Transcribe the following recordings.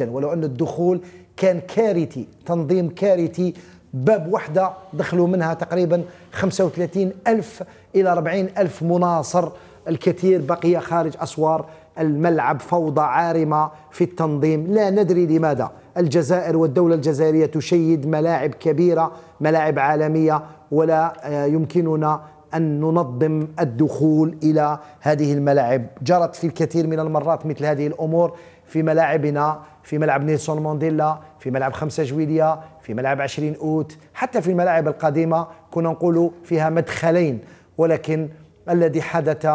ولو أن الدخول كان كارثي تنظيم كارثي باب واحدة دخلوا منها تقريبا 35 ألف إلى 40 ألف مناصر الكثير بقي خارج أسوار الملعب فوضى عارمة في التنظيم لا ندري لماذا الجزائر والدولة الجزائرية تشيد ملاعب كبيرة ملاعب عالمية ولا آه، يمكننا أن ننظم الدخول إلى هذه الملاعب جرت في الكثير من المرات مثل هذه الأمور في ملاعبنا في ملعب نيلسون مونديلا في ملعب 5 جويلية في ملعب 20 أوت حتى في الملاعب القديمة كنا نقول فيها مدخلين ولكن الذي حدث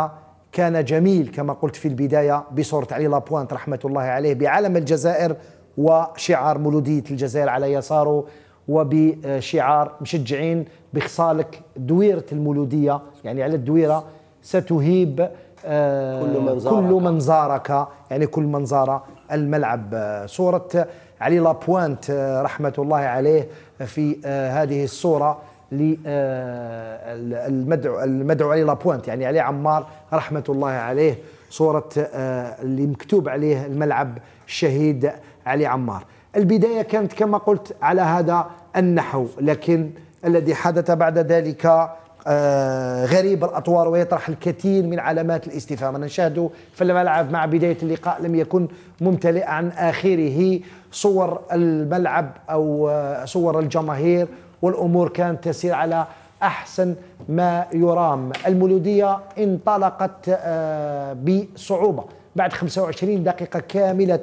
كان جميل كما قلت في البداية بصورة علي لابوانت رحمة الله عليه بعلم الجزائر وشعار مولودية الجزائر على يساره وبشعار مشجعين بخصالك دويرة المولودية يعني على الدويرة ستهيب آه، كل من زارك, كل من زارك يعني كل من زار الملعب صورة علي لابوانت آه، رحمة الله عليه في آه، هذه الصورة للمدعو المدعو علي لابوانت يعني علي عمار رحمة الله عليه صورة اللي مكتوب عليه الملعب الشهيد علي عمار البداية كانت كما قلت على هذا النحو لكن الذي حدث بعد ذلك آه، غريب الاطوار ويطرح الكثير من علامات الاستفهام نشاهد في الملعب مع بدايه اللقاء لم يكن ممتلئا عن اخره صور الملعب او آه، صور الجماهير والامور كانت تسير على احسن ما يرام المولوديه انطلقت آه، بصعوبه بعد 25 دقيقه كامله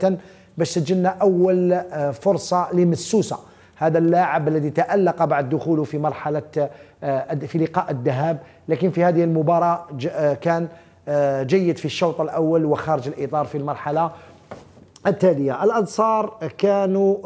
باش سجلنا اول آه، فرصه لمسوسه هذا اللاعب الذي تألق بعد دخوله في مرحلة آه، في لقاء الذهاب لكن في هذه المباراة آه، كان جيد في الشوط الأول وخارج الإطار في المرحلة التالية الأنصار كانوا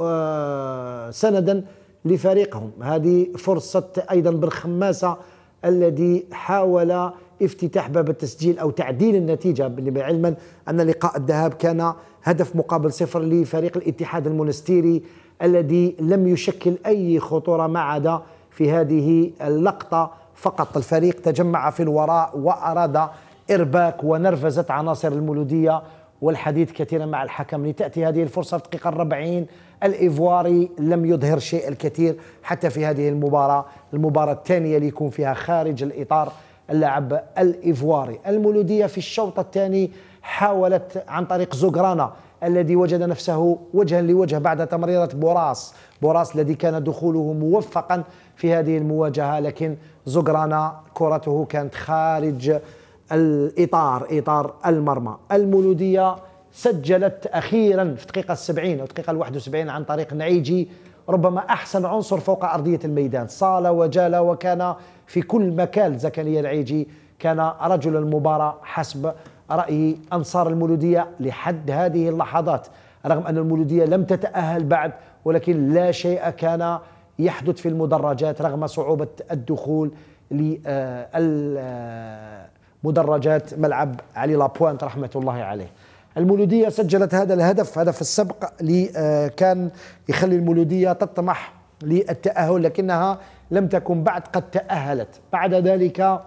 سندا لفريقهم هذه فرصة أيضا بن خماسة الذي حاول افتتاح باب التسجيل أو تعديل النتيجة علما أن لقاء الذهاب كان هدف مقابل صفر لفريق الاتحاد المونستيري الذي لم يشكل أي خطورة ما عدا في هذه اللقطة فقط الفريق تجمع في الوراء وأراد إرباك ونرفزت عناصر المولودية والحديث كثيرا مع الحكم لتأتي هذه الفرصة في الدقيقة الربعين الإيفواري لم يظهر شيء الكثير حتى في هذه المباراة المباراة الثانية اللي يكون فيها خارج الإطار اللاعب الإيفواري المولودية في الشوط الثاني حاولت عن طريق زوغرانا الذي وجد نفسه وجها لوجه بعد تمريرة بوراس بوراس الذي كان دخوله موفقا في هذه المواجهة لكن زوغرانا كرته كانت خارج الإطار إطار المرمى المولودية سجلت أخيرا في الدقيقة السبعين أو الدقيقة الواحد وسبعين عن طريق نعيجي ربما أحسن عنصر فوق أرضية الميدان صال وجال وكان في كل مكان زكريا العيجي كان رجل المباراة حسب رأي أنصار المولودية لحد هذه اللحظات رغم أن المولودية لم تتأهل بعد ولكن لا شيء كان يحدث في المدرجات رغم صعوبة الدخول لمدرجات آه، آه، ملعب علي لابوانت رحمة الله عليه المولودية سجلت هذا الهدف هدف السبق اللي آه، كان يخلي المولودية تطمح للتأهل لكنها لم تكن بعد قد تأهلت بعد ذلك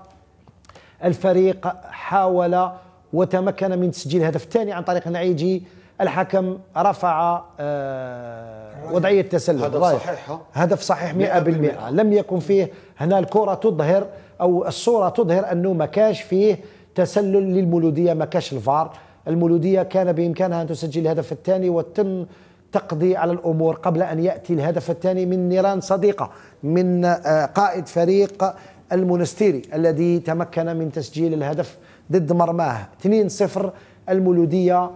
الفريق حاول وتمكن من تسجيل هدف ثاني عن طريق نعيجي الحكم رفع آه وضعيه التسلل هدف صحيح هدف صحيح 100%, لم يكن فيه هنا الكره تظهر او الصوره تظهر انه ما كاش فيه تسلل للمولوديه ما كاش الفار المولوديه كان بامكانها ان تسجل الهدف الثاني وتم تقضي على الامور قبل ان ياتي الهدف الثاني من نيران صديقه من آه، قائد فريق المونستيري الذي تمكن من تسجيل الهدف ضد مرماه 2-0 المولوديه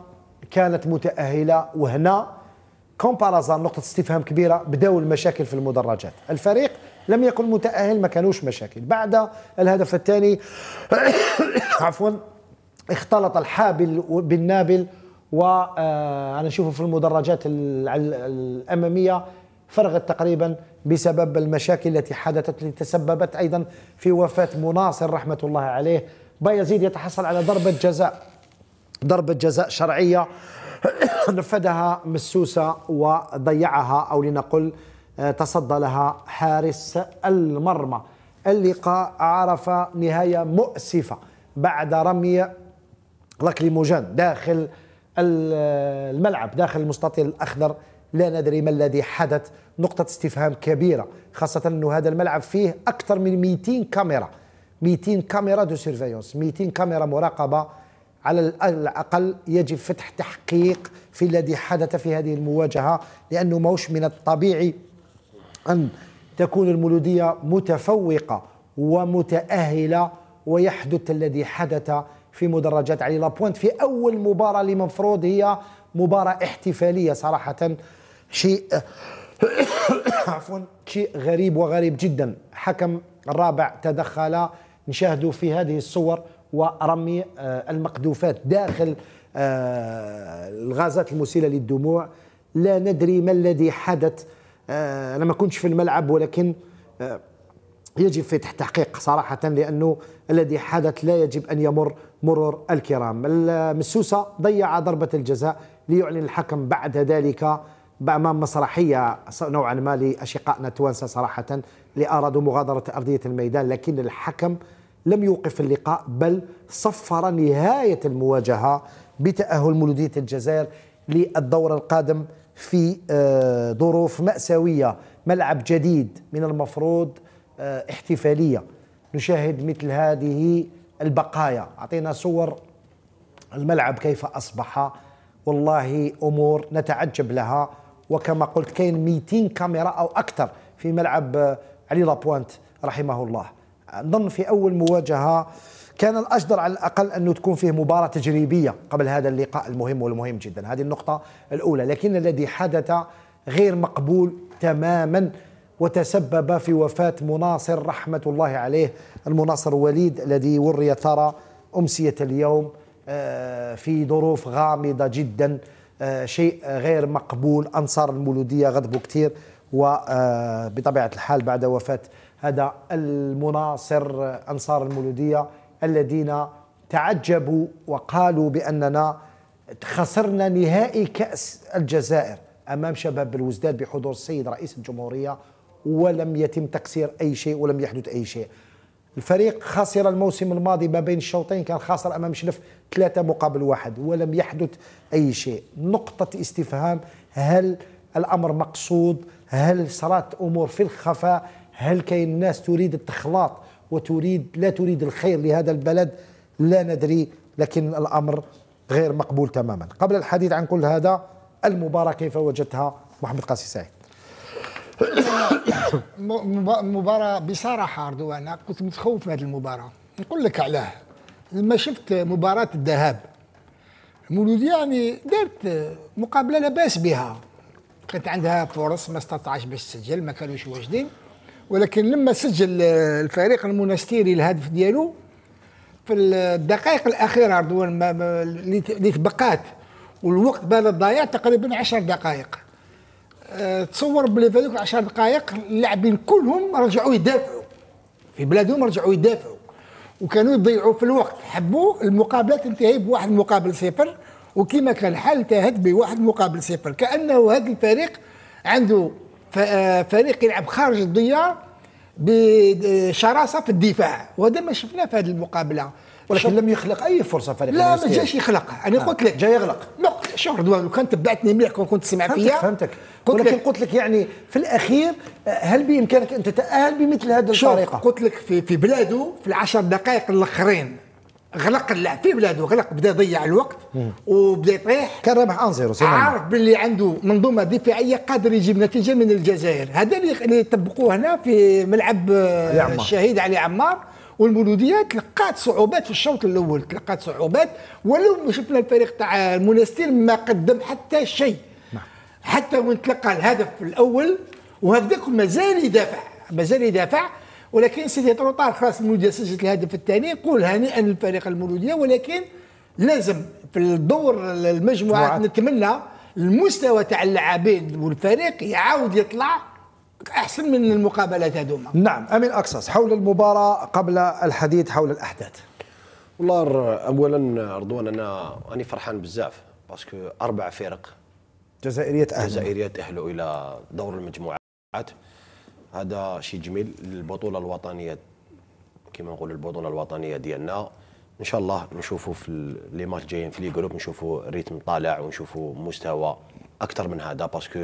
كانت متاهله وهنا كومبارازان نقطه استفهام كبيره بداوا المشاكل في المدرجات الفريق لم يكن متاهل ما كانوش مشاكل بعد الهدف الثاني عفوا اختلط الحابل بالنابل وانا آه، نشوفه في المدرجات الاماميه فرغت تقريبا بسبب المشاكل التي حدثت اللي تسببت ايضا في وفاه مناصر رحمه الله عليه بايزيد يتحصل على ضربة جزاء ضربة جزاء شرعية نفذها مسوسة وضيعها أو لنقل آه، تصدى لها حارس المرمى اللقاء عرف نهاية مؤسفة بعد رمي لاكليموجان داخل آه، الملعب داخل المستطيل الأخضر لا ندري ما الذي حدث نقطة استفهام كبيرة خاصة أن هذا الملعب فيه أكثر من 200 كاميرا 200 كاميرا دو سيرفيونس 200 كاميرا مراقبه على الاقل يجب فتح تحقيق في الذي حدث في هذه المواجهه لانه موش من الطبيعي ان تكون المولوديه متفوقه ومتاهله ويحدث الذي حدث في مدرجات علي لابوينت في اول مباراه اللي مفروض هي مباراه احتفاليه صراحه شيء عفوا شيء غريب وغريب جدا حكم الرابع تدخل نشاهدوا في هذه الصور ورمي آه، المقذوفات داخل آه، الغازات المسيله للدموع لا ندري ما الذي حدث آه، انا ما كنتش في الملعب ولكن يجب فتح تحقيق صراحة لأنه الذي حدث لا يجب أن يمر مرور الكرام المسوسة ضيع ضربة الجزاء ليعلن الحكم بعد ذلك بأمام مسرحية نوعا ما لأشقائنا التوانسة صراحة لأرادوا مغادرة أرضية الميدان لكن الحكم لم يوقف اللقاء بل صفر نهاية المواجهة بتأهل مولودية الجزائر للدور القادم في آه، ظروف مأساوية ملعب جديد من المفروض آه، احتفالية نشاهد مثل هذه البقايا أعطينا صور الملعب كيف أصبح والله أمور نتعجب لها وكما قلت كاين 200 كاميرا او اكثر في ملعب آه، علي لابوانت رحمه الله نظن في اول مواجهه كان الاجدر على الاقل انه تكون فيه مباراه تجريبيه قبل هذا اللقاء المهم والمهم جدا هذه النقطه الاولى لكن الذي حدث غير مقبول تماما وتسبب في وفاه مناصر رحمه الله عليه المناصر وليد الذي وري ثرى امسيه اليوم آه، في ظروف غامضه جدا آه، شيء غير مقبول أنصار المولودية غضبوا كثير وبطبيعة آه، الحال بعد وفاة هذا المناصر أنصار المولودية الذين تعجبوا وقالوا بأننا خسرنا نهائي كأس الجزائر أمام شباب بالوزداد بحضور السيد رئيس الجمهورية ولم يتم تكسير أي شيء ولم يحدث أي شيء الفريق خسر الموسم الماضي ما بين الشوطين كان خاسر امام شلف ثلاثه مقابل واحد ولم يحدث اي شيء نقطه استفهام هل الامر مقصود هل صارت امور في الخفاء هل كاين الناس تريد التخلاط وتريد لا تريد الخير لهذا البلد لا ندري لكن الامر غير مقبول تماما قبل الحديث عن كل هذا المباراه كيف وجدتها محمد قاسي سعيد مباراه بصراحه اردو انا كنت متخوف من هذه المباراه نقول لك علاه لما شفت مباراه الذهاب المولوديه يعني دارت مقابله لاباس بها كانت عندها فرص ما استطاعش باش تسجل ما كانوش واجدين ولكن لما سجل الفريق المونستيري الهدف ديالو في الدقائق الاخيره رضوان اللي تبقات والوقت بان تقريبا 10 دقائق تصور بلي في هذوك 10 دقائق اللاعبين كلهم رجعوا يدافعوا في بلادهم رجعوا يدافعوا وكانوا يضيعوا في الوقت حبوا المقابله تنتهي بواحد مقابل صفر وكما كان الحال انتهت بواحد مقابل صفر كانه هذا الفريق عنده آه، فريق يلعب خارج الديار بشراسه في الدفاع وهذا ما شفناه في هذه المقابله ولكن لم يخلق اي فرصه فريق لا ما جاش يخلق انا آه، قلت لك جا يغلق شهر دوام وكان كان تبعتني مليح كون كنت سمع فيها فهمتك قلت لك قلت لك يعني في الاخير آه، هل بامكانك ان تتاهل بمثل هذه الطريقه؟ قلت لك في في بلاده في العشر دقائق الاخرين غلق اللعب في بلاده غلق بدا يضيع الوقت وبدا يطيح كان رابح ان زيرو عارف باللي عنده منظومه دفاعيه قادر يجيب نتيجه من الجزائر هذا اللي طبقوه هنا في ملعب آه، الشهيد علي عمار والمولوديه تلقات صعوبات في الشوط الاول تلقات صعوبات ولو شفنا الفريق تاع المنستير ما قدم حتى شيء نعم. حتى وين تلقى الهدف الاول وهذاك مازال يدافع مازال يدافع ولكن سيدي طروطار خلاص المولوديه سجلت الهدف الثاني قول هنيئا للفريق المولوديه ولكن لازم في الدور المجموعات نتمنى المستوى تاع اللاعبين والفريق يعاود يطلع احسن من المقابلات هذوما نعم امين اقصص حول المباراه قبل الحديث حول الاحداث والله اولا رضوان انا راني فرحان بزاف باسكو اربع فرق جزائريه تاهلوا جزائريه تاهلوا الى دور المجموعات هذا شيء جميل للبطوله الوطنيه كما نقول البطوله الوطنيه ديالنا ان شاء الله نشوفوا في لي ماتش جايين في لي جروب نشوفوا ريتم طالع ونشوفوا مستوى اكثر من هذا باسكو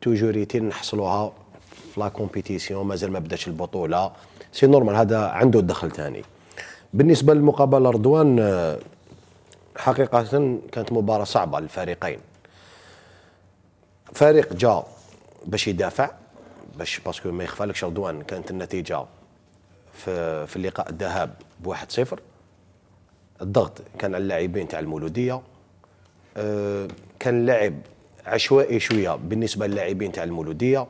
توجوريتي نحصلوها في لا كومبيتيسيون مازال ما بداتش البطوله سي نورمال هذا عنده الدخل ثاني بالنسبه للمقابله رضوان آه، حقيقه كانت مباراه صعبه للفريقين فريق جا باش يدافع باش باسكو ما يخفالكش رضوان كانت النتيجه في في اللقاء الذهاب بواحد صفر الضغط كان على اللاعبين تاع المولوديه آه، كان اللاعب عشوائي شويه بالنسبه للاعبين تاع المولوديه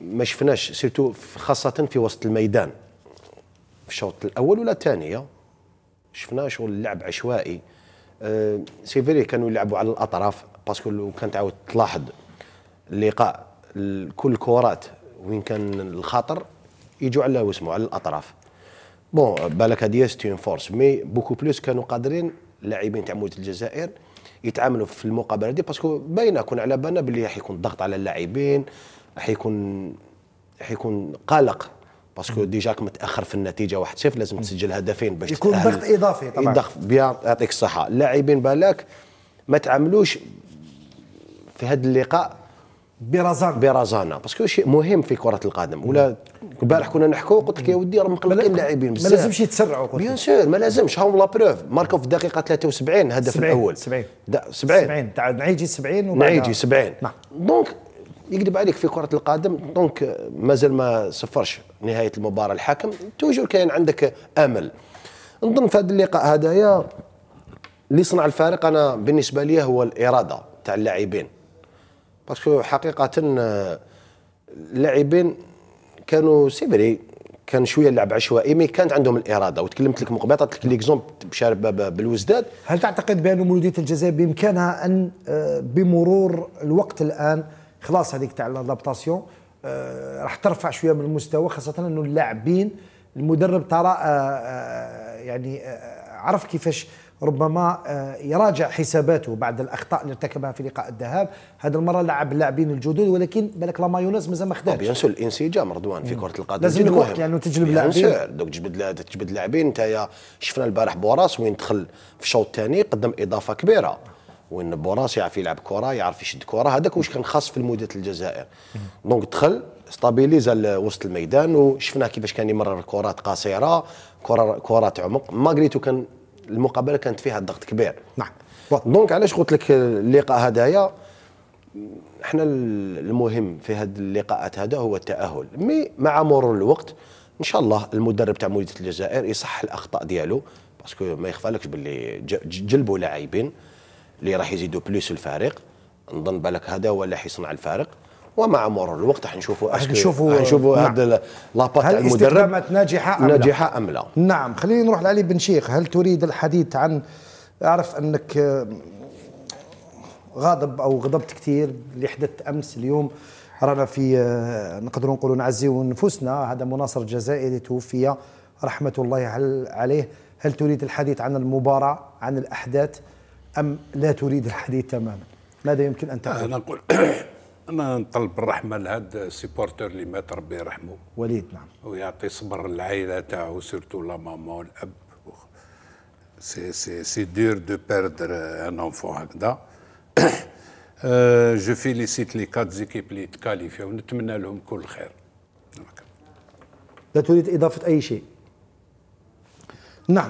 ما شفناش سيرتو خاصه في وسط الميدان في الشوط الاول ولا الثانيه شفنا شغل اللعب عشوائي آه، سي فيري كانوا يلعبوا على الاطراف باسكو لو كان تعاود تلاحظ اللقاء كل الكرات وين كان الخطر يجوا على وسمو على الاطراف بون بالك هذه ستي فورس مي بوكو بلوس كانوا قادرين اللاعبين تاع مولود الجزائر يتعاملوا في المقابله دي باسكو باينه كون على بالنا باللي راح يكون ضغط على اللاعبين راح يكون راح يكون قلق باسكو ديجاك متاخر في النتيجه واحد صفر لازم تسجل هدفين باش يكون ضغط اضافي طبعا ضغط بيان يعطيك الصحه اللاعبين بالك ما تعاملوش في هذا اللقاء برزانة برزانة باسكو شيء مهم في كره القدم ولا البارح كنا نحكوا قلت لك يا ودي راهم مقلقين اللاعبين بزاف ما لازمش يتسرعوا بيان سور ما لازمش هاهم لا بروف ماركو في الدقيقه 73 هدف سبعين. الاول 70 70 70 تاع نعيجي 70 نعيجي 70 دونك يكذب عليك في كره القدم دونك مازال ما صفرش نهايه المباراه الحاكم توجور كاين عندك امل نظن في هذا اللقاء هذايا اللي صنع الفارق انا بالنسبه لي هو الاراده تاع اللاعبين باسكو حقيقه اللاعبين آه، كانوا سي كان شويه اللعب عشوائي مي كانت عندهم الاراده وتكلمت لك مقبلة قبل ليكزومب لك ليكزومبل بالوزداد هل تعتقد بان مولوديه الجزائر بامكانها ان آه، بمرور الوقت الان خلاص هذيك تاع لادابتاسيون آه، راح ترفع شويه من المستوى خاصه انه اللاعبين المدرب ترى يعني عرف كيفاش ربما آه، يراجع حساباته بعد الاخطاء اللي ارتكبها في لقاء الذهاب هذا المره لعب اللاعبين الجدد ولكن بالك لا مايونيز مازال ما خداش بيان طيب، سور الانسجام رضوان في كره القدم لازم يكون مهم. لانه يعني تجلب لاعبين دوك تجبد تجبد لاعبين انت شفنا البارح بوراس وين دخل في الشوط الثاني قدم اضافه كبيره وين بوراس يعرف يلعب كره يعرف يشد كره هذاك واش كان خاص في المدة الجزائر دونك دخل ستابيليزا وسط الميدان وشفنا كيفاش كان يمرر كرات قصيره كرات عمق ماغريتو كان المقابله كانت فيها ضغط كبير نعم دونك علاش قلت لك اللقاء هذايا احنا المهم في هذه اللقاءات هذا هو التاهل مي مع مرور الوقت ان شاء الله المدرب تاع مدينه الجزائر يصح الاخطاء ديالو باسكو ما يخفالكش باللي جلبوا لاعبين اللي راح يزيدوا بلوس الفريق نظن بالك هذا هو اللي حيصنع الفارق ومع مرور الوقت حنشوفوا حنشوفوا حنشوفوا نعم. هذا لاباط هل المدرب ناجحه ام ناجحه لا. ام لا نعم خلينا نروح لعلي بن شيخ هل تريد الحديث عن اعرف انك آه، غاضب او غضبت كثير اللي حدث امس اليوم رانا في آه، نقدروا نقولوا نعزيو نفوسنا هذا مناصر جزائري توفي رحمه الله عليه هل تريد الحديث عن المباراه عن الاحداث ام لا تريد الحديث تماما ماذا يمكن ان تقول؟ انا اقول انا نطلب الرحمه لهذا السيبورتور اللي مات ربي يرحمه وليد نعم ويعطي صبر للعائله تاعو سيرتو لا ماما والاب سي سي سي دور دو بيردر ان انفون هكذا آه، جو فيليسيت لي كات زيكيب اللي تكاليفيو ونتمنى لهم كل خير لا تريد اضافه اي شيء نعم